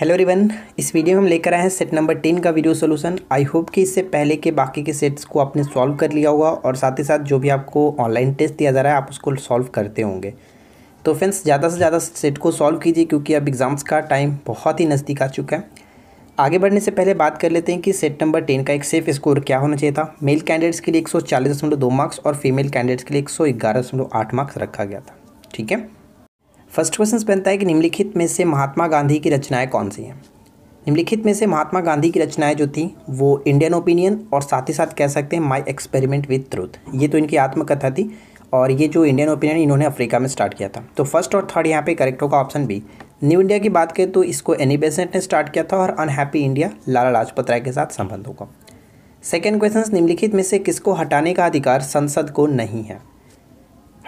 Hello रिवन इस video में हम लेकर आए हैं सेट नंबर टेन का वीडियो सॉल्यूशन आई होप कि इससे पहले के बाकी के सेट्स को आपने सॉल्व कर लिया होगा और साथ ही साथ जो भी आपको ऑनलाइन टेस्ट दिया जा रहा है आप उसको सॉल्व करते होंगे तो फ्रेंड्स ज़्यादा से ज़्यादा सेट को सॉल्व कीजिए क्योंकि अब एग्ज़ाम्स का टाइम बहुत ही नज़दीक आ चुका है आगे बढ़ने से पहले बात कर लेते हैं कि सेट नंबर टेन का एक सेफ स्कोर क्या होना चाहिए था मेल कैंडिडेट्स के लिए एक मार्क्स और फीमेल कैंडिडेट्स के लिए एक मार्क्स रखा गया था ठीक है फर्स्ट क्वेश्चन बनता है कि निम्नलिखित में से महात्मा गांधी की रचनाएं कौन सी हैं निम्नलिखित में से महात्मा गांधी की रचनाएं जो थी वो इंडियन ओपिनियन और साथ ही साथ कह सकते हैं माई एक्सपेरिमेंट विथ ट्रूथ ये तो इनकी आत्मकथा थी और ये जो इंडियन ओपिनियन इन्होंने अफ्रीका में स्टार्ट किया था तो फर्स्ट और थर्ड यहाँ पे करेक्ट होगा ऑप्शन बी न्यू इंडिया की बात करें तो इसको एनी बेसेंट e ने स्टार्ट किया था और अनहैप्पी इंडिया लाला लाजपत राय के साथ संबंध होगा सेकेंड क्वेश्चन निम्नलिखित में से किसको हटाने का अधिकार संसद को नहीं है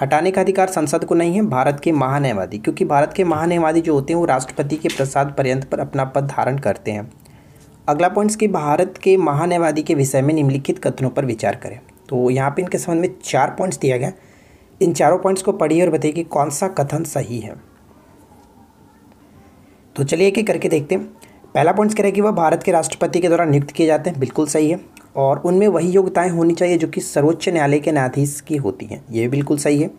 हटाने का अधिकार संसद को नहीं है भारत के महान्यायवादी क्योंकि भारत के महान्यायवादी जो होते हैं वो राष्ट्रपति के प्रसाद पर्यंत पर अपना पद धारण करते हैं अगला पॉइंट्स कि भारत के महान्यायवादी के विषय में निम्नलिखित कथनों पर विचार करें तो यहाँ पर इनके संबंध में चार पॉइंट्स दिया गया इन चारों पॉइंट्स को पढ़िए और बताइए कि कौन सा कथन सही है तो चलिए एक एक करके देखते हैं पहला पॉइंट्स कह रहे हैं कि वह भारत के राष्ट्रपति के द्वारा नियुक्त किए जाते हैं बिल्कुल सही है और उनमें वही योग्यताएं होनी चाहिए जो कि सर्वोच्च न्यायालय के न्यायाधीश की होती हैं ये बिल्कुल सही है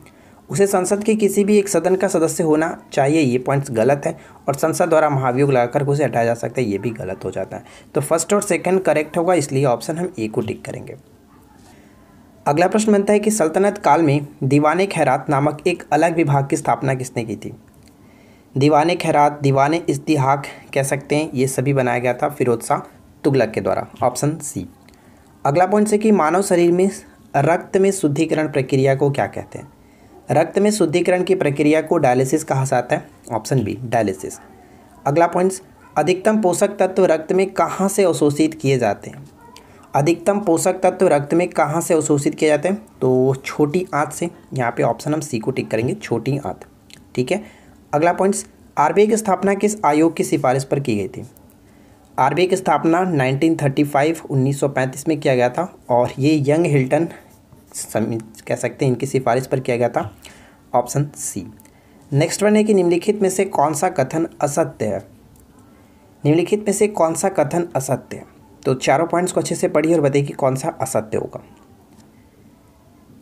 उसे संसद के किसी भी एक सदन का सदस्य होना चाहिए ये पॉइंट्स गलत है और संसद द्वारा महाभियोग लगाकर उसे हटाया जा सकता है ये भी गलत हो जाता है तो फर्स्ट और सेकंड करेक्ट होगा इसलिए ऑप्शन हम ए को टिक करेंगे अगला प्रश्न बनता है कि सल्तनत काल में दीवान खैरात नामक एक अलग विभाग की स्थापना किसने की थी दीवान खैरात दीवान इसतिहाक कह सकते हैं ये सभी बनाया गया था फिरोज शाह तुगलक के द्वारा ऑप्शन सी अगला पॉइंट है कि मानव शरीर में रक्त में शुद्धिकरण प्रक्रिया को क्या कहते हैं रक्त में शुद्धिकरण की प्रक्रिया को डायलिसिस कहा जाता है ऑप्शन बी डायलिसिस अगला पॉइंट्स अधिकतम पोषक तत्व रक्त में कहाँ से अवशोषित किए जाते हैं अधिकतम पोषक तत्व रक्त में कहाँ से अवशोषित किए जाते हैं तो छोटी आँत से यहाँ पे ऑप्शन हम सी को टिक करेंगे छोटी आँत ठीक है अगला पॉइंट्स आरबीआई की स्थापना किस आयोग की सिफारिश पर की गई थी आरबी की स्थापना 1935 1935 में किया गया था और ये यंग हिल्टन कह सकते हैं इनकी सिफारिश पर किया गया था ऑप्शन सी नेक्स्ट वन है कि निम्नलिखित में से कौन सा कथन असत्य है निम्नलिखित में से कौन सा कथन असत्य है तो चारों पॉइंट्स को अच्छे से पढ़िए और बताइए कि कौन सा असत्य होगा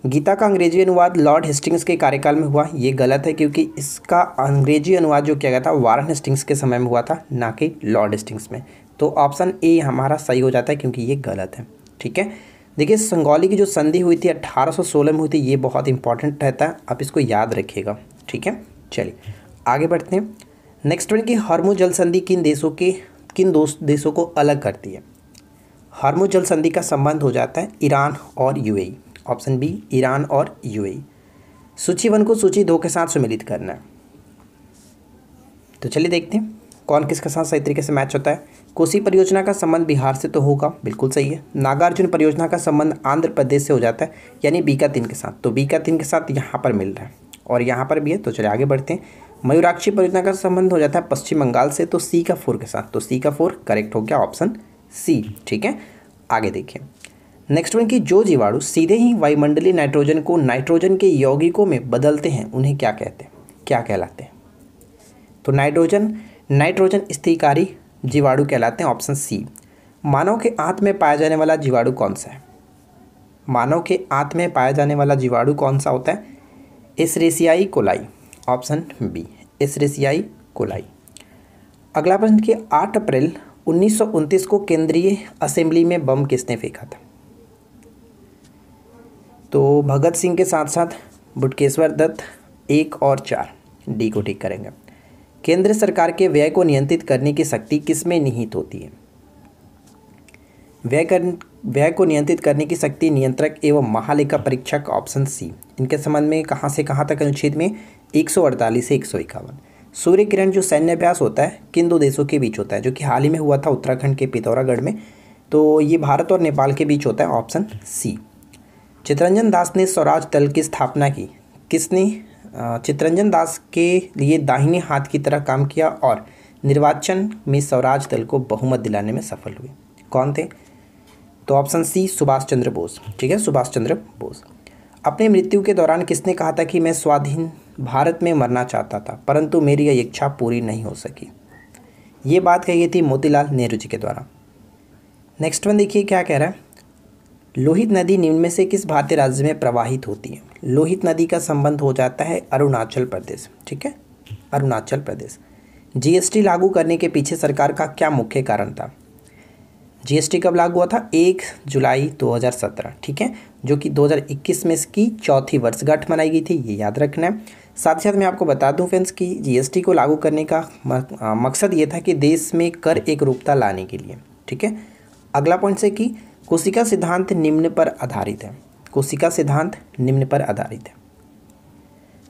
गीता का अंग्रेजी अनुवाद लॉर्ड हेस्टिंग्स के कार्यकाल में हुआ ये गलत है क्योंकि इसका अंग्रेजी अनुवाद जो किया गया था वारन हेस्टिंग्स के समय में हुआ था ना कि लॉर्ड हेस्टिंग्स में तो ऑप्शन ए हमारा सही हो जाता है क्योंकि ये गलत है ठीक है देखिए संगौली की जो संधि हुई थी 1816 में हुई थी ये बहुत इंपॉर्टेंट रहता है आप इसको याद रखिएगा ठीक है चलिए आगे बढ़ते हैं नेक्स्ट वन की हरमो जल संधि किन देशों के किन दो देशों को अलग करती है हरमो जल संधि का संबंध हो जाता है ईरान और यूएई ऑप्शन बी ईरान और यूएई सूची वन को सूची दो के साथ सुमिलित करना है तो चलिए देखते हैं कौन किसके साथ सही तरीके से मैच होता है कोसी परियोजना का संबंध बिहार से तो होगा बिल्कुल सही है नागार्जुन परियोजना का संबंध आंध्र प्रदेश से हो जाता है यानी बीका तीन के साथ तो बीका तीन के साथ यहाँ पर मिल रहा है और यहाँ पर भी है तो चलिए आगे बढ़ते हैं मयूराक्षी परियोजना का संबंध हो जाता है पश्चिम बंगाल से तो सी का फोर के साथ तो सी का फोर करेक्ट हो गया ऑप्शन सी ठीक है आगे देखिए नेक्स्ट वन की जो जीवाणु सीधे ही वायुमंडलीय नाइट्रोजन को नाइट्रोजन के यौगिकों में बदलते हैं उन्हें क्या कहते हैं क्या कहलाते हैं तो नाइट्रोजन नाइट्रोजन स्थिकारी जीवाणु कहलाते हैं ऑप्शन सी मानव के आंत में पाया जाने वाला जीवाणु कौन सा है मानव के आंत में पाया जाने वाला जीवाणु कौन सा होता है Escherichia coli option B Escherichia coli अगला प्रश्न कि आठ अप्रैल उन्नीस को केंद्रीय असेंबली में बम किसने फेंका था तो भगत सिंह के साथ साथ बुटकेश्वर दत्त एक और चार डी को ठीक करेंगे केंद्र सरकार के व्यय को नियंत्रित करने की शक्ति किसमें निहित होती है व्यय कर व्यय को नियंत्रित करने की शक्ति नियंत्रक एवं महालेखा परीक्षक ऑप्शन सी इनके संबंध में कहाँ से कहाँ तक अनुच्छेद में एक से एक सौ इक्यावन सूर्य किरण जो सैन्य अभ्यास होता है किन दो देशों के बीच होता है जो कि हाल ही में हुआ था उत्तराखंड के पिथौरागढ़ में तो ये भारत और नेपाल के बीच होता है ऑप्शन सी चितरंजन दास ने स्वराज दल की स्थापना की किसने चित्रंजन दास के लिए दाहिने हाथ की तरह काम किया और निर्वाचन में स्वराज दल को बहुमत दिलाने में सफल हुए कौन थे तो ऑप्शन सी सुभाष चंद्र बोस ठीक है सुभाष चंद्र बोस अपने मृत्यु के दौरान किसने कहा था कि मैं स्वाधीन भारत में मरना चाहता था परंतु मेरी यह इच्छा पूरी नहीं हो सकी ये बात कही थी मोतीलाल नेहरू जी के द्वारा नेक्स्ट वन देखिए क्या कह रहा है लोहित नदी निम्न में से किस भारतीय राज्य में प्रवाहित होती है लोहित नदी का संबंध हो जाता है अरुणाचल प्रदेश ठीक है अरुणाचल प्रदेश जीएसटी लागू करने के पीछे सरकार का क्या मुख्य कारण था जीएसटी कब लागू हुआ था एक जुलाई 2017 ठीक है जो कि 2021 में इसकी चौथी वर्षगांठ मनाई गई थी ये याद रखना है साथ ही साथ मैं आपको बता दूं फ्रेंड्स कि जीएसटी को लागू करने का मकसद ये था कि देश में कर एक रूपता लाने के लिए ठीक है अगला पॉइंट से कि कोशिका सिद्धांत निम्न पर आधारित है कोशिका सिद्धांत निम्न पर आधारित है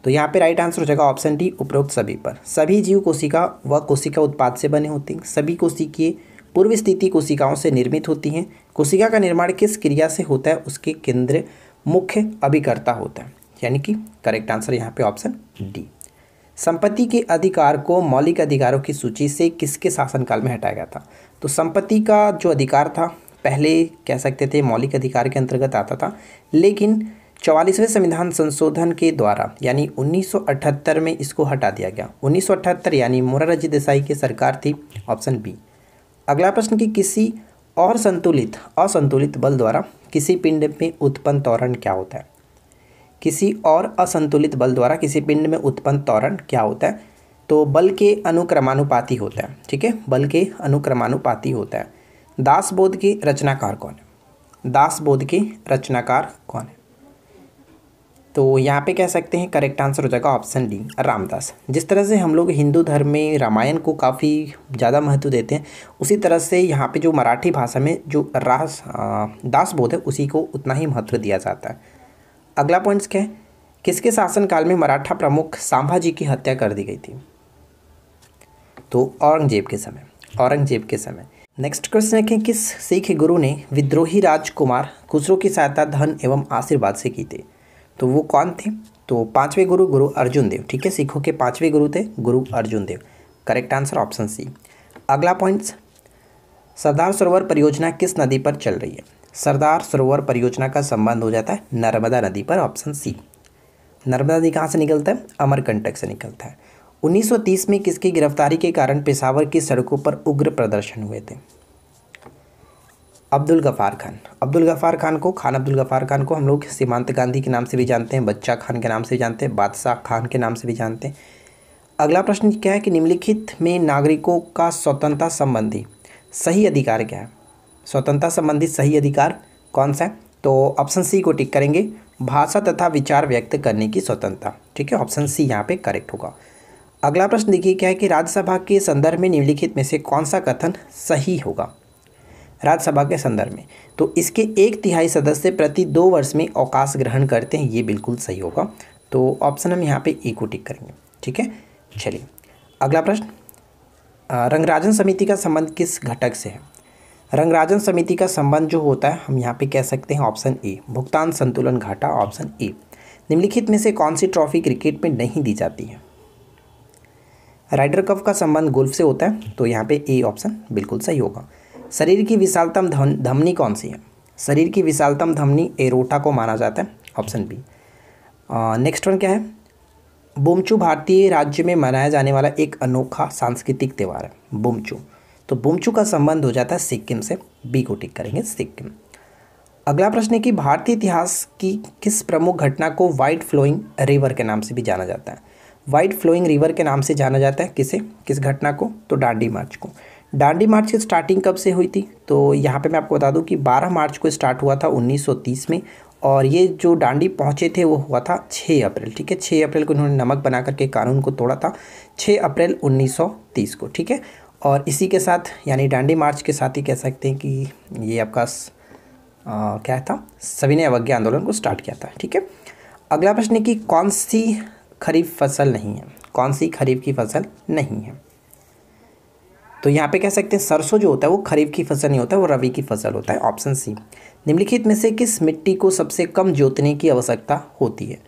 तो यहाँ पे राइट आंसर हो जाएगा ऑप्शन डी उपरोक्त सभी पर सभी जीव कोशिका व कोशिका उत्पाद से बने होते हैं सभी कोशिकीय पूर्व स्थिति कोशिकाओं से निर्मित होती हैं कोशिका का निर्माण किस क्रिया से होता है उसके केंद्र मुख्य अभिकर्ता होता है यानी कि करेक्ट आंसर यहाँ पे ऑप्शन डी संपत्ति के अधिकार को मौलिक अधिकारों की सूची से किसके शासनकाल में हटाया गया था तो संपत्ति का जो अधिकार था पहले कह सकते थे मौलिक अधिकार के अंतर्गत आता था लेकिन चौवालीसवें संविधान संशोधन के द्वारा यानी 1978 में इसको हटा दिया गया 1978 यानी मोरारजी देसाई की सरकार थी ऑप्शन बी अगला प्रश्न कि किसी और संतुलित असंतुलित बल द्वारा किसी पिंड में उत्पन्न तौरण क्या होता है किसी और असंतुलित बल द्वारा किसी पिंड में उत्पन्न तौरण क्या होता है तो बल के अनुक्रमानुपाती होता है ठीक है बल के अनुक्रमानुपाती होता है दासबोध की रचनाकार कौन है दासबोध की रचनाकार कौन है तो यहाँ पे कह सकते हैं करेक्ट आंसर हो जाएगा ऑप्शन डी रामदास जिस तरह से हम लोग हिंदू धर्म में रामायण को काफ़ी ज़्यादा महत्व देते हैं उसी तरह से यहाँ पे जो मराठी भाषा में जो रास दासबोध है उसी को उतना ही महत्व दिया जाता है अगला पॉइंट्स क्या है किसके शासनकाल में मराठा प्रमुख सांभाजी की हत्या कर दी गई थी तो औरंगजेब के समय औरंगजेब के समय नेक्स्ट क्वेश्चन देखें किस सिख गुरु ने विद्रोही राजकुमार खुसरो की सहायता धन एवं आशीर्वाद से की थी तो वो कौन थे तो पांचवे गुरु गुरु अर्जुन देव ठीक है सिखों के पांचवे गुरु थे Guru Arjan Dev correct answer option C अगला पॉइंट सरदार सरोवर परियोजना किस नदी पर चल रही है सरदार सरोवर परियोजना का संबंध हो जाता है नर्मदा नदी पर ऑप्शन सी नर्मदा नदी कहाँ से निकलता है अमरकंटक से निकलता है 1930 में किसकी गिरफ्तारी के कारण पेशावर की सड़कों पर उग्र प्रदर्शन हुए थे अब्दुल गफ़ार खान अब्दुल गफ़ार खान को खान अब्दुल गफ़ार खान को हम लोग सीमांत गांधी के नाम से भी जानते हैं बच्चा खान के नाम से जानते हैं बादशाह खान के नाम से भी जानते हैं अगला प्रश्न क्या है कि निम्नलिखित में नागरिकों का स्वतंत्रता संबंधी सही अधिकार क्या है स्वतंत्रता संबंधी सही अधिकार कौन सा है तो ऑप्शन सी को टिक करेंगे भाषा तथा विचार व्यक्त करने की स्वतंत्रता ठीक है ऑप्शन सी यहाँ पे करेक्ट होगा अगला प्रश्न देखिए क्या है कि राज्यसभा के संदर्भ में निम्नलिखित में से कौन सा कथन सही होगा राज्यसभा के संदर्भ में तो इसके एक तिहाई सदस्य प्रति दो वर्ष में अवकाश ग्रहण करते हैं ये बिल्कुल सही होगा तो ऑप्शन हम यहाँ पे ए को टिक करेंगे ठीक है चलिए अगला प्रश्न रंगराजन समिति का संबंध किस घटक से है रंगराजन समिति का संबंध जो होता है हम यहाँ पे कह सकते हैं ऑप्शन ए भुगतान संतुलन घाटा ऑप्शन ए निम्नलिखित में से कौन सी ट्रॉफी क्रिकेट में नहीं दी जाती है राइडर कफ का संबंध गोल्फ से होता है तो यहाँ पे ए ऑप्शन बिल्कुल सही होगा शरीर की विशालतम धमनी कौन सी है शरीर की विशालतम धमनी एरोटा को माना जाता है ऑप्शन बी नेक्स्ट वन क्या है बुमचू भारतीय राज्य में मनाया जाने वाला एक अनोखा सांस्कृतिक त्यौहार है बुमचू तो बुमचू का संबंध हो जाता है सिक्किम से बी को टिक करेंगे सिक्किम अगला प्रश्न है कि भारतीय इतिहास की किस प्रमुख घटना को वाइट फ्लोइंग रिवर के नाम से भी जाना जाता है वाइड फ्लोइंग रिवर के नाम से जाना जाता है किसे किस घटना को तो डांडी मार्च को डांडी मार्च की स्टार्टिंग कब से हुई थी तो यहाँ पे मैं आपको बता दूँ कि 12 मार्च को स्टार्ट हुआ था 1930 में और ये जो डांडी पहुँचे थे वो हुआ था 6 अप्रैल ठीक है 6 अप्रैल को इन्होंने नमक बना करके कानून को तोड़ा था 6 अप्रैल 1930 को ठीक है और इसी के साथ यानी डांडी मार्च के साथ ही कह सकते हैं कि ये आपका क्या था सविनय अवज्ञा आंदोलन को स्टार्ट किया था ठीक है अगला प्रश्न है कि कौन सी खरीफ फसल नहीं है कौन सी खरीफ की फसल नहीं है तो यहाँ पे कह सकते हैं सरसों जो होता है वो खरीफ की फसल नहीं होता है वो रवि की फसल होता है ऑप्शन सी निम्नलिखित में से किस मिट्टी को सबसे कम जोतने की आवश्यकता होती है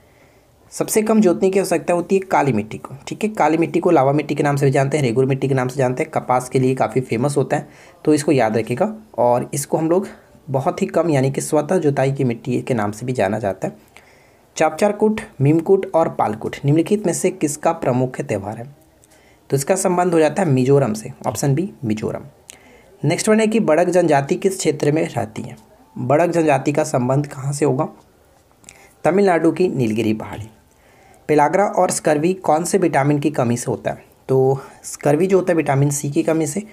सबसे कम जोतने की आवश्यकता होती है काली मिट्टी को ठीक है काली मिट्टी को लावा मिट्टी के नाम से भी जानते हैं रेगुर मिट्टी के नाम से जानते हैं कपास के लिए काफ़ी फेमस होता है तो इसको याद रखिएगा और इसको हम लोग बहुत ही कम यानी कि स्वतः जुताई की मिट्टी के नाम से भी जाना जाता है चापचारकूट मीमकूट और पालकूट निम्नलिखित में से किसका प्रमुख त्यौहार है तो इसका संबंध हो जाता है मिजोरम से option B Mizoram next one है कि बड़क जनजाति किस क्षेत्र में रहती है बड़क जनजाति का संबंध कहाँ से होगा तमिलनाडु की नीलगिरी पहाड़ी पेलागरा और स्कर्वी कौन से विटामिन की कमी से होता है तो स्कर्वी जो होता है विटामिन सी की कमी से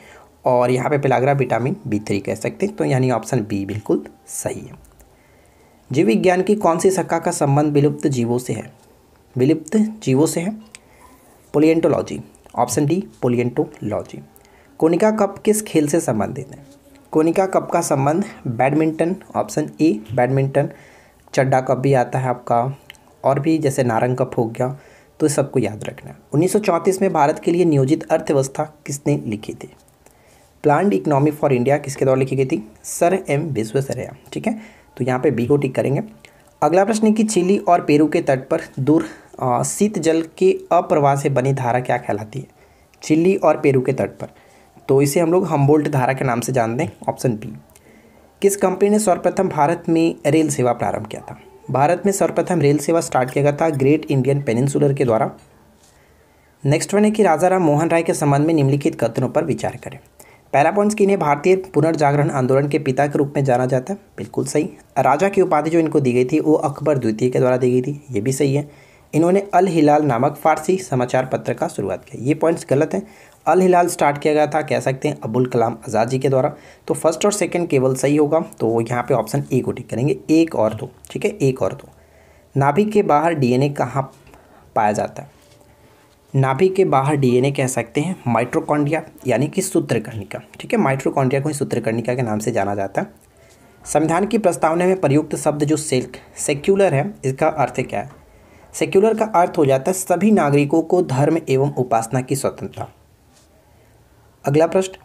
और यहाँ पे पेलागरा विटामिन बी थ्री कह सकते हैं तो यानी ऑप्शन बी बिल्कुल सही है जीव विज्ञान की कौन सी शाखा का संबंध विलुप्त जीवों से है विलुप्त जीवों से है palaeontology option D palaeontology Konica cup किस खेल से संबंधित है कोनिका कप का संबंध badminton option A badminton Chadha cup भी आता है आपका और भी जैसे नारंग कप हो गया तो सबको याद रखना है 1934 में भारत के लिए नियोजित अर्थव्यवस्था किसने लिखी थी प्लान्ड इकोनॉमी फॉर इंडिया किसके द्वारा लिखी गई थी सर एम विश्वेश्वरैया ठीक है तो यहाँ पे बी को टिक करेंगे अगला प्रश्न है कि चिली और पेरू के तट पर दूर शीत जल के अप्रवाह से बनी धारा क्या कहलाती है चिली और पेरू के तट पर तो इसे हम लोग हम्बोल्ट धारा के नाम से जानते हैं ऑप्शन बी किस कंपनी ने सर्वप्रथम भारत में रेल सेवा प्रारंभ किया था भारत में सर्वप्रथम रेल सेवा स्टार्ट किया गया था ग्रेट इंडियन पेनिनसुलर के द्वारा नेक्स्ट वन है कि राजा राम मोहन राय के संबंध में निम्नलिखित कथनों पर विचार करें पहला पॉइंट कि इन्हें भारतीय पुनर्जागरण आंदोलन के पिता के रूप में जाना जाता है बिल्कुल सही राजा की उपाधि जो इनको दी गई थी वो अकबर द्वितीय के द्वारा दी गई थी ये भी सही है इन्होंने अल हिलाल नामक फारसी समाचार पत्र का शुरुआत किया ये पॉइंट्स गलत हैं अल हिलाल स्टार्ट किया गया था कह सकते हैं अबुल कलाम आज़ाद जी के द्वारा तो फर्स्ट और सेकंड केवल सही होगा तो यहाँ पे ऑप्शन ए को टिक करेंगे एक और दो ठीक है एक और दो नाभिक के बाहर डीएनए कहाँ पाया जाता है नाभिक के बाहर डीएनए कह सकते हैं माइट्रोकॉन्ड्रिया यानी कि सूत्रकर्णिका ठीक है माइट्रोकॉन्ड्रिया को ही सूत्रकर्णिका के नाम से जाना जाता है संविधान की प्रस्तावना में प्रयुक्त शब्द जो सेल्क सेक्युलर है इसका अर्थ क्या है सेक्युलर का अर्थ हो जाता है सभी नागरिकों को धर्म एवं उपासना की स्वतंत्रता अगला प्रश्न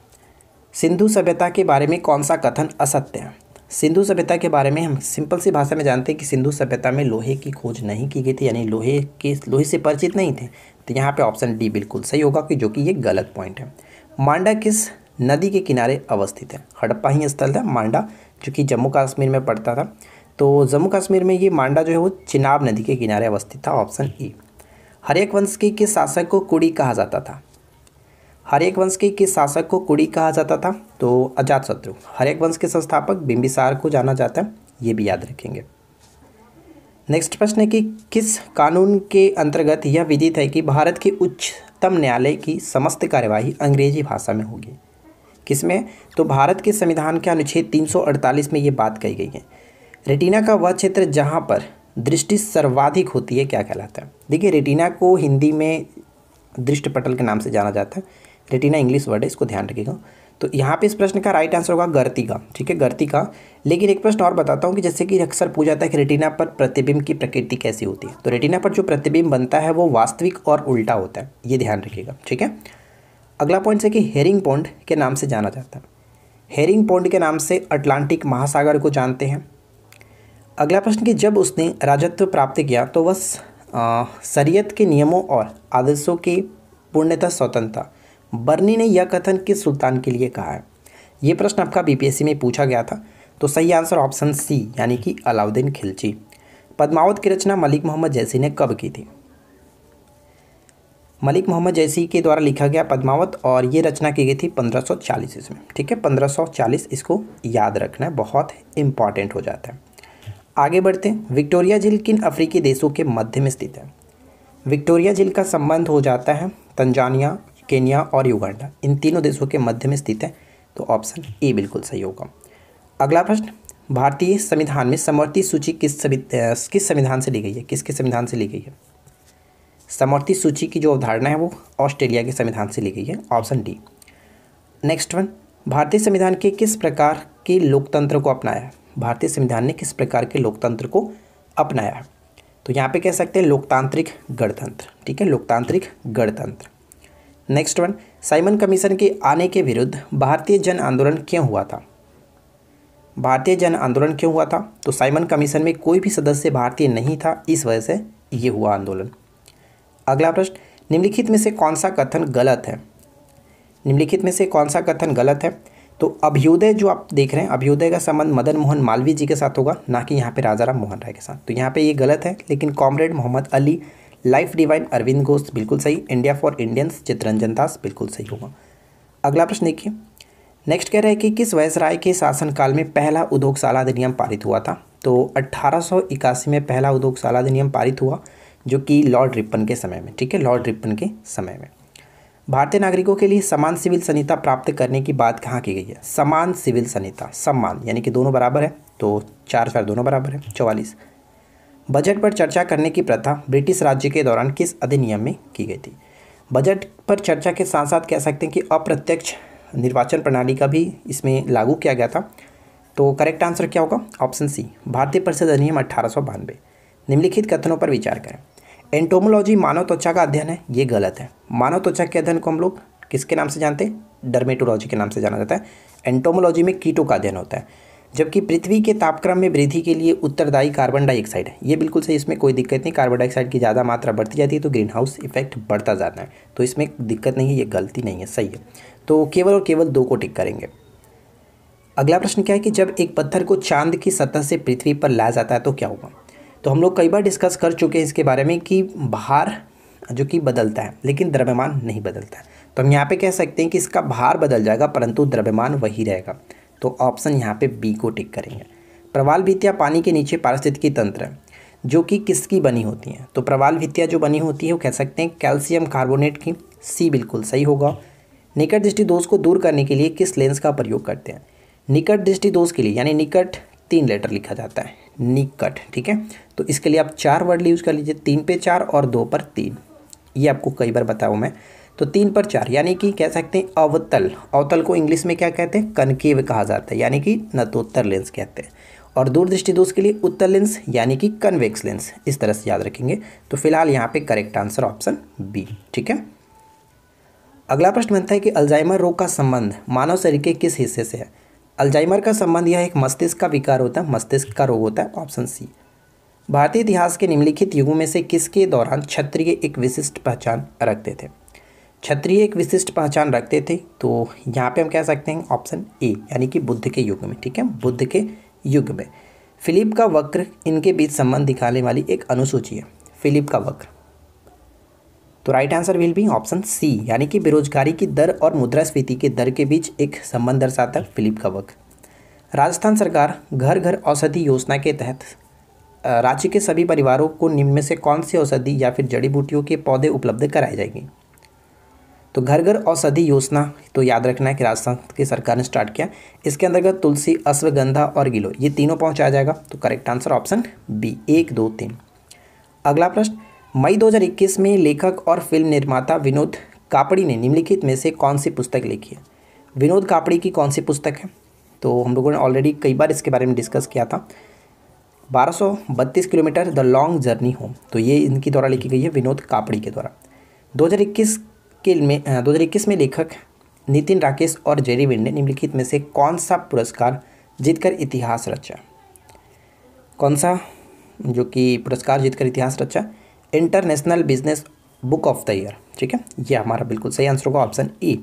सिंधु सभ्यता के बारे में कौन सा कथन असत्य है सिंधु सभ्यता के बारे में हम सिंपल सी भाषा में जानते हैं कि सिंधु सभ्यता में लोहे की खोज नहीं की गई थी यानी लोहे के लोहे से परिचित नहीं थे तो यहाँ पे ऑप्शन डी बिल्कुल सही होगा कि जो कि ये गलत पॉइंट है मांडा किस नदी के किनारे अवस्थित है हड़प्पा ही स्थल था मांडा जो कि जम्मू कश्मीर में पड़ता था तो जम्मू कश्मीर में ये मांडा जो है वो चिनाब नदी के किनारे अवस्थित था ऑप्शन ई e। हरेक वंश के किस शासक को कुड़ी कहा जाता था हरेक वंश के किस शासक को कुड़ी कहा जाता था तो अजातशत्रु हरेक वंश के संस्थापक बिम्बिसार को जाना जाता है ये भी याद रखेंगे नेक्स्ट प्रश्न है कि किस कानून के अंतर्गत यह विदित है कि भारत के उच्चतम न्यायालय की समस्त कार्यवाही अंग्रेजी भाषा में होगी किसमें तो भारत के संविधान के अनुच्छेद 348 में ये बात कही गई है रेटिना का वह क्षेत्र जहाँ पर दृष्टि सर्वाधिक होती है क्या कहलाता है देखिए रेटिना को हिंदी में दृष्टिपटल के नाम से जाना जाता है रेटिना इंग्लिश वर्ड है इसको ध्यान रखिएगा तो यहाँ पे इस प्रश्न का राइट आंसर होगा का ठीक है का लेकिन एक प्रश्न और बताता हूँ कि जैसे कि अक्सर पूछा जाता है कि रेटिना पर प्रतिबिंब की प्रकृति कैसी होती है तो रेटिना पर जो प्रतिबिंब बनता है वो वास्तविक और उल्टा होता है ये ध्यान रखिएगा ठीक है अगला पॉइंट है कि हेरिंग पॉन्ड के नाम से जाना जाता है हेरिंग पॉन्ड के नाम से अटलांटिक महासागर को जानते हैं अगला प्रश्न कि जब उसने राजत्व प्राप्त किया तो वह शरीयत के नियमों और आदर्शों की पूर्णतः स्वतंत्रता बर्नी ने यह कथन किस सुल्तान के लिए कहा है ये प्रश्न आपका बीपीएससी में पूछा गया था तो सही आंसर ऑप्शन सी यानी कि अलाउद्दीन खिलजी पद्मावत की रचना मलिक मोहम्मद जैसी ने कब की थी मलिक मोहम्मद जैसी के द्वारा लिखा गया पद्मावत और ये रचना की गई थी 1540 इसमें ठीक है 1540 इसको याद रखना है बहुत इंपॉर्टेंट हो जाता है आगे बढ़ते हैं विक्टोरिया झील किन अफ्रीकी देशों के मध्य में स्थित है विक्टोरिया झील का संबंध हो जाता है तंजानिया केन्या और युगांडा इन तीनों देशों के मध्य में स्थित है तो ऑप्शन ए बिल्कुल सही होगा अगला प्रश्न भारतीय संविधान में समवर्ती सूची किस सभी किस संविधान से ली गई है किसके संविधान से ली गई है समवर्ती सूची की जो अवधारणा है वो ऑस्ट्रेलिया के संविधान से ली गई है ऑप्शन डी नेक्स्ट वन भारतीय संविधान के किस प्रकार के लोकतंत्र को अपनाया है भारतीय संविधान ने किस प्रकार के लोकतंत्र को अपनाया है तो यहाँ पे कह सकते हैं लोकतांत्रिक गणतंत्र ठीक है लोकतांत्रिक गणतंत्र नेक्स्ट वन साइमन कमीशन के आने के विरुद्ध भारतीय जन आंदोलन क्यों हुआ था भारतीय जन आंदोलन क्यों हुआ था तो साइमन कमीशन में कोई भी सदस्य भारतीय नहीं था इस वजह से ये हुआ आंदोलन अगला प्रश्न निम्नलिखित में से कौन सा कथन गलत है निम्नलिखित में से कौन सा कथन गलत है तो अभ्युदय जो आप देख रहे हैं अभ्युदय का संबंध मदन मोहन मालवीय जी के साथ होगा ना कि यहाँ पे राजा राम मोहन राय के साथ तो यहाँ पे ये गलत है लेकिन comrade Mohammad Ali Life Divine Aurobindo Ghosh बिल्कुल सही India for Indians Chittaranjan Das बिल्कुल सही होगा अगला प्रश्न देखिए नेक्स्ट कह रहे हैं कि किस राय के शासनकाल में पहला उद्योगशाला अधिनियम पारित हुआ था तो अट्ठारह में पहला उद्योगशाला अधिनियम पारित हुआ जो कि लॉर्ड रिपन के समय में ठीक है लॉर्ड रिपन के समय में भारतीय नागरिकों के लिए समान सिविल संहिता प्राप्त करने की बात कहाँ की गई है समान सिविल संहिता सम्मान यानी कि दोनों बराबर है तो चार चार दोनों बराबर है चौवालीस बजट पर चर्चा करने की प्रथा ब्रिटिश राज्य के दौरान किस अधिनियम में की गई थी बजट पर चर्चा के साथ साथ कह सकते हैं कि अप्रत्यक्ष निर्वाचन प्रणाली का भी इसमें लागू किया गया था तो करेक्ट आंसर क्या होगा ऑप्शन सी भारतीय परिषद अधिनियम अठारह निम्नलिखित कथनों पर विचार करें एंटोमोलॉजी मानव त्वचा का अध्ययन है ये गलत है मानव त्वचा के अध्ययन को हम लोग किसके नाम से जानते हैं डर्मेटोलॉजी के नाम से जाना जाता है एंटोमोलॉजी में कीटों का अध्ययन होता है जबकि पृथ्वी के तापक्रम में वृद्धि के लिए उत्तरदायी कार्बन डाइऑक्साइड है ये बिल्कुल सही इसमें कोई दिक्कत नहीं कार्बन डाइऑक्साइड की ज़्यादा मात्रा बढ़ती जाती है तो ग्रीन हाउस इफेक्ट बढ़ता जाता है तो इसमें दिक्कत नहीं है ये गलती नहीं है सही है तो केवल और केवल दो को टिक करेंगे अगला प्रश्न क्या है कि जब एक पत्थर को चांद की सतह से पृथ्वी पर लाया जाता है तो क्या होगा तो हम लोग कई बार डिस्कस कर चुके हैं इसके बारे में कि भार जो कि बदलता है लेकिन द्रव्यमान नहीं बदलता है तो हम यहाँ पे कह सकते हैं कि इसका भार बदल जाएगा परंतु द्रव्यमान वही रहेगा तो ऑप्शन यहाँ पे बी को टिक करेंगे प्रवाल भित्तियाँ पानी के नीचे पारिस्थितिकी तंत्र जो कि किसकी बनी होती हैं तो प्रवाल भित्तियाँ जो बनी होती है वो कह सकते हैं कैल्शियम कार्बोनेट की सी बिल्कुल सही होगा निकट दृष्टि दोष को दूर करने के लिए किस लेंस का प्रयोग करते हैं निकट दृष्टि दोष के लिए यानी निकट तीन लेटर लिखा जाता है निकट ठीक है तो इसके लिए आप चार वर्ड यूज़ कर लीजिए तीन पे चार और दो पर तीन ये आपको कई बार बताऊँ मैं तो तीन पर चार यानी कि कह सकते हैं अवतल अवतल को इंग्लिश में क्या कहते हैं कनकेव कहा जाता है यानी कि नतोत्तर लेंस कहते हैं और दूरदृष्टि दोष के लिए उत्तर लेंस यानी कि कन्वेक्स लेंस इस तरह से याद रखेंगे तो फिलहाल यहाँ पे करेक्ट आंसर ऑप्शन बी ठीक है अगला प्रश्न बनता है कि अल्जाइमर रोग का संबंध मानव शरीर के किस हिस्से से है अल्जाइमर का संबंध यह एक मस्तिष्क का विकार होता है मस्तिष्क का रोग होता है ऑप्शन सी भारतीय इतिहास के निम्नलिखित युगों में से किसके दौरान क्षत्रिय एक विशिष्ट पहचान रखते थे क्षत्रिय एक विशिष्ट पहचान रखते थे तो यहाँ पे हम कह सकते हैं ऑप्शन ए यानी कि बुद्ध के युग में ठीक है बुद्ध के युग में फिलिप का वक्र इनके बीच संबंध दिखाने वाली एक अनुसूची है फिलिप का वक्र तो right answer will be option C यानी कि बेरोजगारी की दर और मुद्रास्फीति के दर के बीच एक संबंध दर्शाता है फिलिप का वक्र राजस्थान सरकार घर घर औषधि योजना के तहत राज्य के सभी परिवारों को निम्न में से कौन सी औषधि या फिर जड़ी बूटियों के पौधे उपलब्ध कराए जाएंगे तो घर घर औषधि योजना तो याद रखना है कि राजस्थान की सरकार ने स्टार्ट किया इसके अंतर्गत तुलसी अश्वगंधा और गिलो ये तीनों पहुंचाया जाएगा तो करेक्ट आंसर ऑप्शन बी एक दो तीन अगला प्रश्न मई 2021 में लेखक और फिल्म निर्माता विनोद कापड़ी ने निम्नलिखित में से कौन सी पुस्तक लिखी है विनोद कापड़ी की कौन सी पुस्तक है तो हम लोगों ने ऑलरेडी कई बार इसके बारे में डिस्कस किया था बारह kilometre the long journey home तो ये इनकी द्वारा लिखी गई है विनोद कापड़ी के द्वारा 2021 के में दो हज़ार इक्कीस में लेखक नितिन राकेश और जेरी विंड ने निम्नलिखित में से कौन सा पुरस्कार जीतकर इतिहास रचा कौन सा जो कि पुरस्कार जीतकर इतिहास रचा International Business Book of the Year ठीक है ये हमारा बिल्कुल सही आंसर होगा ऑप्शन ई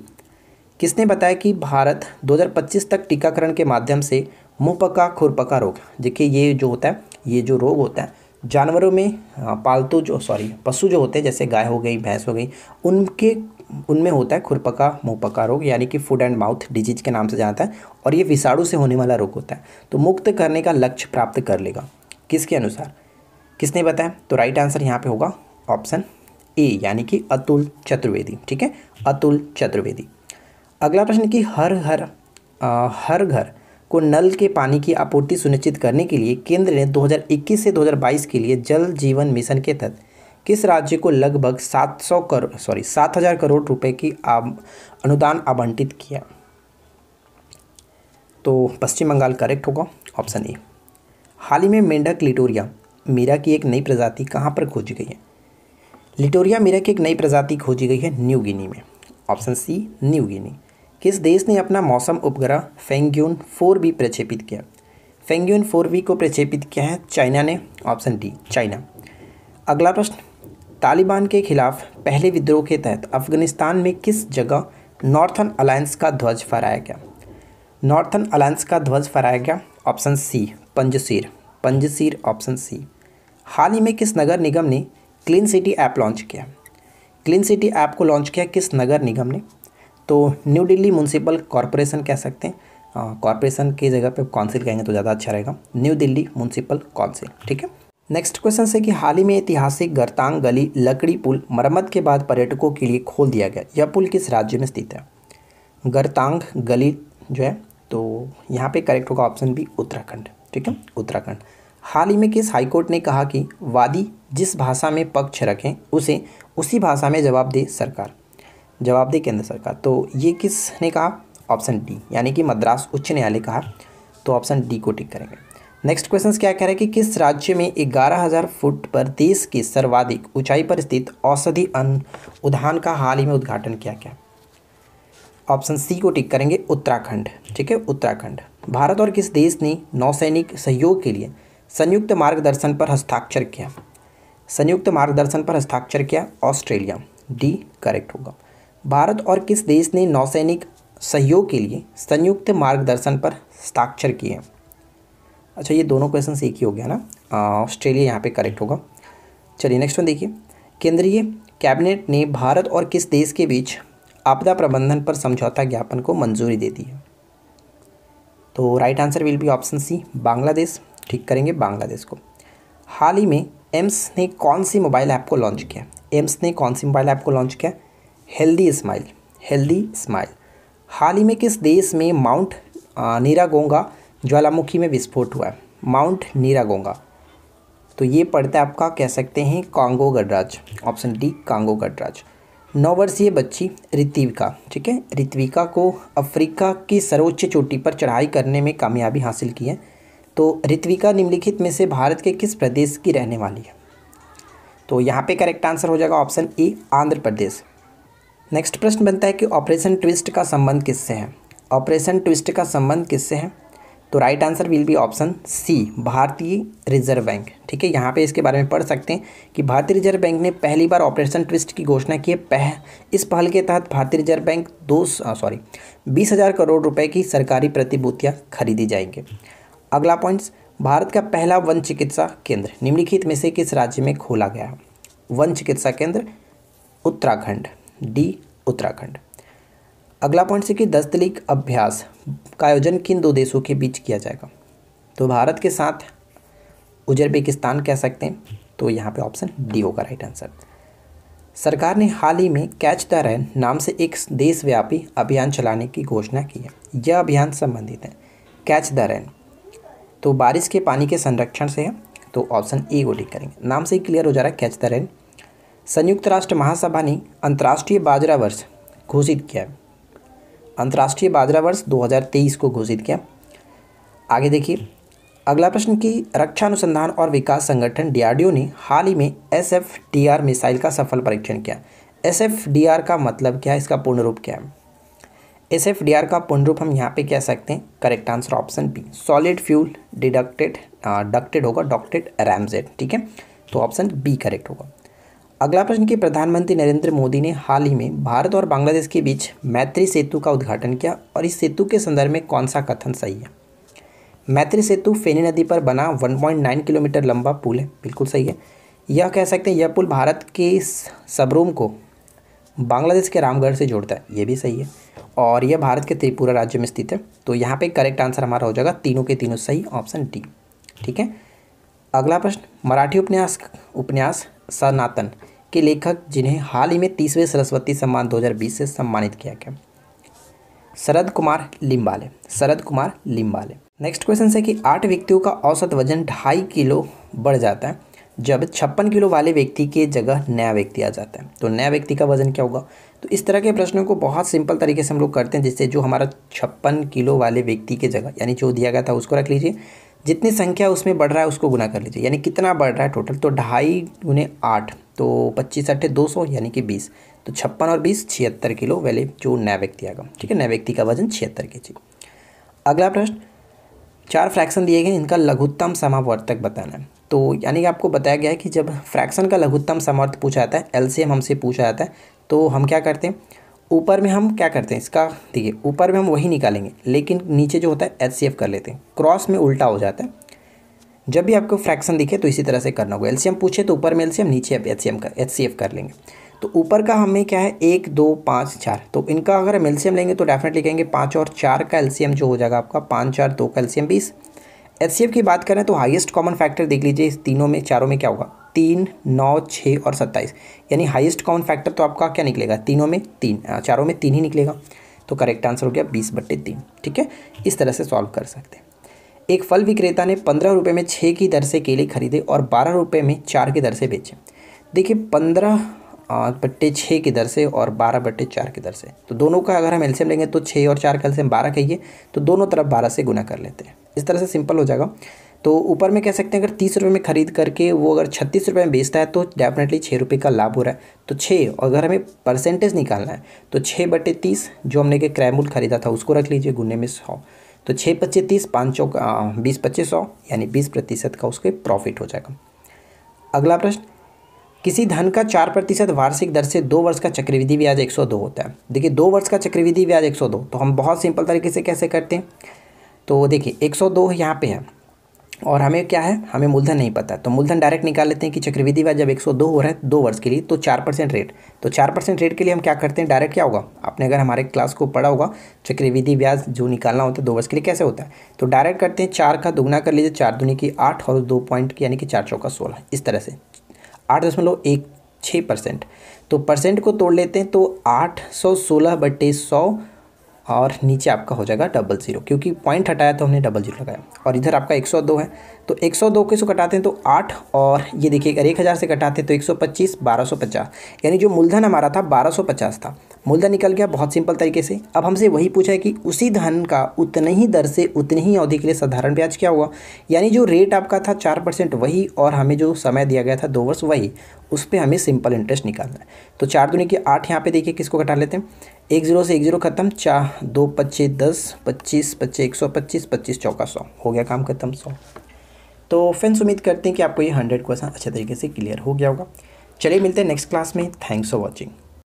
किसने बताया कि भारत 2025 तक टीकाकरण के माध्यम से मुँह पका खुरपका रोग देखिए ये जो होता है ये जो रोग होता है जानवरों में हाँ, पालतू जो सॉरी पशु जो होते हैं जैसे गाय हो गई भैंस हो गई उनके उनमें होता है खुरपका मुँहपका रोग यानी कि फूड एंड माउथ डिजीज के नाम से जाता है और ये विषाणु से होने वाला रोग होता है तो मुक्त करने का लक्ष्य प्राप्त कर लेगा किसके अनुसार किसने बताया तो राइट आंसर यहाँ पे होगा ऑप्शन ए यानी कि अतुल चतुर्वेदी ठीक है अतुल चतुर्वेदी अगला प्रश्न कि हर हर आ, हर घर को नल के पानी की आपूर्ति सुनिश्चित करने के लिए केंद्र ने 2021 से 2022 के लिए जल जीवन मिशन के तहत किस राज्य को लगभग 700 करोड़ सॉरी 7000 करोड़ रुपए की आब, अनुदान आवंटित किया तो पश्चिम बंगाल करेक्ट होगा ऑप्शन ए हाल ही में मेंढक लिटोरिया मीरा की एक नई प्रजाति कहाँ पर खोजी गई है लिटोरिया मीरा की एक नई प्रजाति खोजी गई है न्यू गिनी में ऑप्शन सी न्यू गिनी किस देश ने अपना मौसम उपग्रह फेंग्यून फोर बी प्रक्षेपित किया फेंग्यून फोर बी को प्रक्षेपित किया है चाइना ने ऑप्शन डी चाइना अगला प्रश्न तालिबान के खिलाफ पहले विद्रोह के तहत अफगानिस्तान में किस जगह नॉर्थन अलायंस का ध्वज फहराया गया नॉर्थन अलायंस का ध्वज फहराया गया option C Panjshir Panjshir option C हाल ही में किस नगर निगम ने क्लीन सिटी ऐप लॉन्च किया क्लीन सिटी ऐप को लॉन्च किया किस नगर निगम ने तो न्यू दिल्ली म्यूनसिपल कॉरपोरेशन कह सकते हैं कॉरपोरेशन की जगह पे काउंसिल कहेंगे तो ज़्यादा अच्छा रहेगा न्यू दिल्ली म्यूनसिपल काउंसिल ठीक है नेक्स्ट क्वेश्चन है कि हाल ही में ऐतिहासिक गरतांग गली लकड़ी पुल मरम्मत के बाद पर्यटकों के लिए खोल दिया गया यह पुल किस राज्य में स्थित है गरतांग गली जो है तो यहाँ पे करेक्ट होगा ऑप्शन बी उत्तराखंड ठीक है उत्तराखंड हाल ही में किस हाईकोर्ट ने कहा कि वादी जिस भाषा में पक्ष रखें उसे उसी भाषा में जवाब दे सरकार जवाब दे केंद्र सरकार तो ये किसने कहा ऑप्शन डी यानी कि मद्रास उच्च न्यायालय कहा तो ऑप्शन डी को टिक करेंगे नेक्स्ट क्वेश्चन क्या कह रहे हैं कि किस राज्य में ग्यारह हज़ार फुट पर देश की सर्वाधिक ऊंचाई पर स्थित औषधि उद्यान का हाल ही में उद्घाटन किया गया ऑप्शन सी को टिक करेंगे उत्तराखंड ठीक है उत्तराखंड भारत और किस देश ने नौसैनिक सहयोग के लिए संयुक्त मार्गदर्शन पर हस्ताक्षर किया संयुक्त मार्गदर्शन पर हस्ताक्षर किया ऑस्ट्रेलिया डी करेक्ट होगा भारत और किस देश ने नौसैनिक सहयोग के लिए संयुक्त मार्गदर्शन पर हस्ताक्षर किए हैं अच्छा ये दोनों क्वेश्चन एक ही हो गया ना ऑस्ट्रेलिया यहाँ पे करेक्ट होगा चलिए नेक्स्ट वन देखिए केंद्रीय कैबिनेट ने भारत और किस देश के बीच आपदा प्रबंधन पर समझौता ज्ञापन को मंजूरी दे दी है तो right answer will be option C Bangladesh ठीक करेंगे बांग्लादेश को हाल ही में एम्स ने कौन सी मोबाइल ऐप को लॉन्च किया एम्स ने कौन सी मोबाइल ऐप को लॉन्च किया हेल्दी स्माइल हेल्दी स्माइल हाल ही में किस देश में माउंट नीरागोंगा ज्वालामुखी में विस्फोट हुआ है माउंट नीरागोंगा तो ये पढ़ते हैं आपका कह सकते हैं कांगो गणराज ऑप्शन डी कांगो गणराज नौ वर्षीय बच्ची ऋतिविका ठीक है ऋतिविका को अफ्रीका की सर्वोच्च चोटी पर चढ़ाई करने में कामयाबी हासिल की है तो ऋत्विका निम्नलिखित में से भारत के किस प्रदेश की रहने वाली है तो यहाँ पे करेक्ट आंसर हो जाएगा option A Andhra Pradesh next प्रश्न बनता है कि ऑपरेशन ट्विस्ट का संबंध किससे है ऑपरेशन ट्विस्ट का संबंध किससे है तो right answer will be option C भारतीय रिजर्व बैंक ठीक है यहाँ पे इसके बारे में पढ़ सकते हैं कि भारतीय रिजर्व बैंक ने पहली बार ऑपरेशन ट्विस्ट की घोषणा की है पह इस पहल के तहत भारतीय रिजर्व बैंक दो सॉरी बीस हज़ार करोड़ रुपए की सरकारी प्रतिभूतियाँ खरीदी जाएंगे अगला पॉइंट्स भारत का पहला वन चिकित्सा केंद्र निम्नलिखित में से किस राज्य में खोला गया वन चिकित्सा केंद्र उत्तराखंड डी उत्तराखंड अगला पॉइंट से कि दस्तलीक अभ्यास का आयोजन किन दो देशों के बीच किया जाएगा तो भारत के साथ उजरबेकिस्तान कह सकते हैं तो यहाँ पे ऑप्शन डी होगा राइट आंसर सरकार ने हाल ही में कैच द रैन नाम से एक देशव्यापी अभियान चलाने की घोषणा की है यह अभियान संबंधित है कैच द रैन तो बारिश के पानी के संरक्षण से है तो ऑप्शन ए को ठीक करेंगे नाम से ही क्लियर हो जा रहा है कैच द रैन संयुक्त राष्ट्र महासभा ने अंतर्राष्ट्रीय बाजरा वर्ष घोषित किया अंतर्राष्ट्रीय बाजरा वर्ष 2023 को घोषित किया आगे देखिए अगला प्रश्न कि रक्षा अनुसंधान और विकास संगठन डीआरडीओ ने हाल ही में S F D R missile का सफल परीक्षण किया एस एफ डी आर का मतलब क्या है इसका पूर्ण रूप क्या है एस एफ डी आर का पूर्ण रूप हम यहाँ पे कह सकते हैं correct answer option B solid fuel deducted ducted होगा डॉक्टेड रैमजेड ठीक है तो ऑप्शन बी करेक्ट होगा अगला प्रश्न कि प्रधानमंत्री नरेंद्र मोदी ने हाल ही में भारत और बांग्लादेश के बीच मैत्री सेतु का उद्घाटन किया और इस सेतु के संदर्भ में कौन सा कथन सही है मैत्री सेतु फेनी नदी पर बना 1.9 किलोमीटर लंबा पुल है बिल्कुल सही है यह कह सकते हैं यह पुल भारत के सबरूम को बांग्लादेश के रामगढ़ से जोड़ता है ये भी सही है और यह भारत के त्रिपुरा राज्य में स्थित है तो यहाँ पे करेक्ट आंसर हमारा हो जाएगा तीनों के तीनों सही ऑप्शन डी ठीक है अगला प्रश्न मराठी उपन्यास उपन्यास सनातन के लेखक जिन्हें हाल ही में तीसवें सरस्वती सम्मान 2020 से सम्मानित किया गया शरद कुमार लिम्बाले शरद कुमार लिम्बाले नेक्स्ट क्वेश्चन है कि आठ व्यक्तियों का औसत वजन ढाई किलो बढ़ जाता है जब छप्पन किलो वाले व्यक्ति के जगह नया व्यक्ति आ जाता है तो नया व्यक्ति का वजन क्या होगा तो इस तरह के प्रश्नों को बहुत सिंपल तरीके से हम लोग करते हैं जिससे जो हमारा छप्पन किलो वाले व्यक्ति के जगह यानी जो दिया गया था उसको रख लीजिए जितनी संख्या उसमें बढ़ रहा है उसको गुना कर लीजिए यानी कितना बढ़ रहा है टोटल तो ढाई गुने आठ तो पच्चीस अट्ठे दो सौ यानी कि बीस तो छप्पन और बीस छिहत्तर किलो वाले जो नए व्यक्ति आएगा ठीक है नए व्यक्ति का वजन छिहत्तर के जी अगला प्रश्न चार फ्रैक्शन दिए गए इनका लघुत्तम समावर्तक बताना है तो यानी कि आपको बताया गया है कि जब फ्रैक्शन का लघुत्तम समर्थ पूछा जाता है एल हमसे पूछा जाता है तो हम क्या करते हैं ऊपर में हम क्या करते हैं इसका देखिए ऊपर में हम वही निकालेंगे लेकिन नीचे जो होता है एच कर लेते हैं क्रॉस में उल्टा हो जाता है जब भी आपको फ्रैक्शन दिखे तो इसी तरह से करना होगा एलसीएम पूछे तो ऊपर में एलसीएम नीचे अब एच कर एच कर लेंगे तो ऊपर का हमें क्या है एक दो पाँच चार तो इनका अगर हम एलसीएम लेंगे तो डेफिनेटली कहेंगे पाँच और चार का एलसीएम जो हो जाएगा आपका पाँच चार दो का एलसीएम बीस एच की बात करें तो हाइएस्ट कॉमन फैक्टर देख लीजिए इस तीनों में चारों में क्या होगा तीन नौ छः और सत्ताईस यानी हाईएस्ट कॉमन फैक्टर तो आपका क्या निकलेगा तीनों में तीन चारों में तीन ही निकलेगा तो करेक्ट आंसर हो गया बीस बट्टे तीन ठीक है इस तरह से सॉल्व कर सकते हैं एक फल विक्रेता ने पंद्रह रुपये में छः की दर से केले खरीदे और बारह रुपये में चार की दर से बेचे देखिए पंद्रह बट्टे छः की दर से और बारह बट्टे चार की दर से तो दोनों का अगर हम एल्सियम लेंगे तो छः और चार का एल्सियम बारह कहिए तो दोनों तरफ बारह से गुना कर लेते हैं इस तरह से सिंपल हो जाएगा तो ऊपर में कह सकते हैं अगर तीस रुपये में ख़रीद करके वो अगर छत्तीस रुपये में बेचता है तो डेफिनेटली छः रुपये का लाभ हो रहा है तो छः और अगर हमें परसेंटेज निकालना है तो छः बटे तीस जो हमने के क्रैमुल ख़रीदा था उसको रख लीजिए गुने में सौ तो छः पच्चीस तीस पाँच सौ बीस पच्चीस सौ यानी बीस प्रतिशत का उसके प्रॉफिट हो जाएगा अगला प्रश्न किसी धन का चार प्रतिशत वार्षिक दर से दो वर्ष का चक्रविधि ब्याज एक सौ दो होता है देखिए दो वर्ष का चक्रविधि ब्याज एक सौ दो तो हम बहुत सिंपल तरीके से कैसे करते हैं तो देखिए एक सौ दो यहाँ पर है और हमें क्या है हमें मूलधन नहीं पता तो मूलधन डायरेक्ट निकाल लेते हैं कि चक्रवृद्धि ब्याज जब 102 हो रहा है दो वर्ष के लिए तो चार परसेंट रेट तो चार परसेंट रेट के लिए हम क्या करते हैं डायरेक्ट क्या होगा आपने अगर हमारे क्लास को पढ़ा होगा चक्रवृद्धि ब्याज जो निकालना होता है दो वर्ष के लिए कैसे होता है तो डायरेक्ट करते हैं चार का दोगुना कर लीजिए चार दुनिया की आठ और दो पॉइंट यानी कि चार चौका सोलह इस तरह से आठ दशमलव एक छः परसेंट तो परसेंट को तोड़ लेते हैं तो आठ सौ सोलह सौ और नीचे आपका हो जाएगा डबल ज़ीरो क्योंकि पॉइंट हटाया तो हमने डबल जीरो लगाया और इधर आपका 102 है तो 102 के सो कटाते हैं तो 8 और ये देखिए अगर एक हज़ार से कटाते हैं तो 125 1250 यानी जो मूलधन हमारा था 1250 था मूलधन निकल गया बहुत सिंपल तरीके से अब हमसे वही पूछा है कि उसी धन का उतनी ही दर से उतनी ही अवधि के लिए साधारण ब्याज क्या हुआ यानी जो रेट आपका था चार परसेंट वही और हमें जो समय दिया गया था दो वर्ष वही उस पर हमें सिंपल इंटरेस्ट निकालना है तो चार दुनिया के आठ यहाँ पे देखिए किसको घटा लेते हैं एक जीरो से एक जीरो खत्म चार दो पच्चीस दस पच्चीस पच्चीस एक सौ पच्चीस पच्चीस चौका सौ हो गया काम खत्म सौ तो फ्रेंड्स उम्मीद करते हैं कि आपको ये हंड्रेड क्वेश्चन अच्छे तरीके से क्लियर हो गया होगा चलिए मिलते हैं नेक्स्ट क्लास में थैंक्स फॉर वॉचिंग